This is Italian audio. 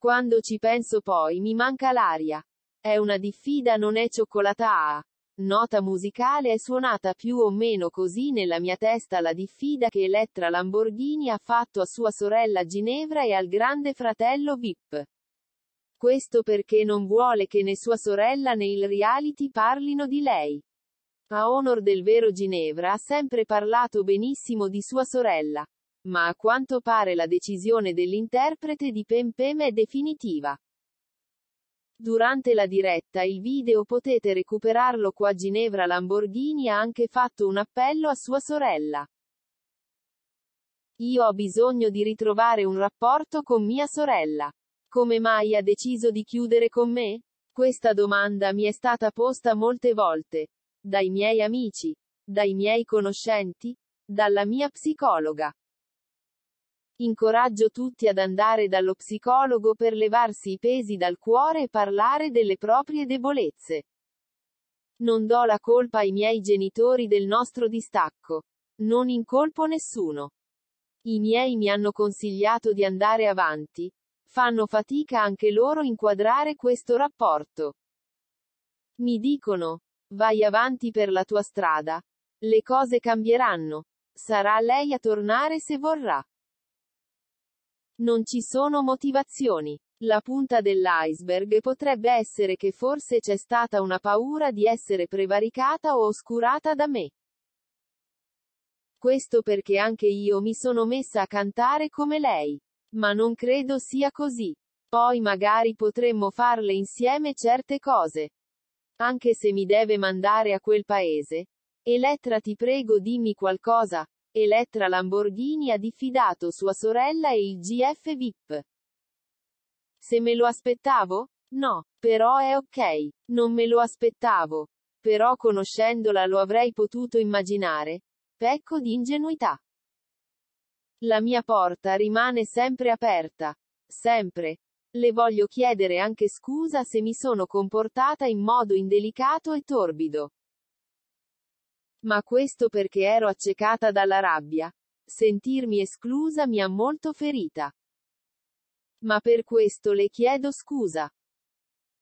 Quando ci penso poi mi manca l'aria. È una diffida non è cioccolata a. Nota musicale è suonata più o meno così nella mia testa la diffida che Elettra Lamborghini ha fatto a sua sorella Ginevra e al grande fratello Vip. Questo perché non vuole che né sua sorella né il reality parlino di lei. A onor del vero Ginevra ha sempre parlato benissimo di sua sorella. Ma a quanto pare la decisione dell'interprete di Pem Pem è definitiva. Durante la diretta il video potete recuperarlo qua Ginevra Lamborghini ha anche fatto un appello a sua sorella. Io ho bisogno di ritrovare un rapporto con mia sorella. Come mai ha deciso di chiudere con me? Questa domanda mi è stata posta molte volte. Dai miei amici, dai miei conoscenti, dalla mia psicologa. Incoraggio tutti ad andare dallo psicologo per levarsi i pesi dal cuore e parlare delle proprie debolezze. Non do la colpa ai miei genitori del nostro distacco. Non incolpo nessuno. I miei mi hanno consigliato di andare avanti. Fanno fatica anche loro inquadrare questo rapporto. Mi dicono, vai avanti per la tua strada. Le cose cambieranno. Sarà lei a tornare se vorrà. Non ci sono motivazioni. La punta dell'iceberg potrebbe essere che forse c'è stata una paura di essere prevaricata o oscurata da me. Questo perché anche io mi sono messa a cantare come lei. Ma non credo sia così. Poi magari potremmo farle insieme certe cose. Anche se mi deve mandare a quel paese. Elettra ti prego dimmi qualcosa, Elettra Lamborghini ha diffidato sua sorella e il GF VIP. Se me lo aspettavo? No, però è ok. Non me lo aspettavo. Però conoscendola lo avrei potuto immaginare. Pecco di ingenuità. La mia porta rimane sempre aperta. Sempre. Le voglio chiedere anche scusa se mi sono comportata in modo indelicato e torbido. Ma questo perché ero accecata dalla rabbia. Sentirmi esclusa mi ha molto ferita. Ma per questo le chiedo scusa.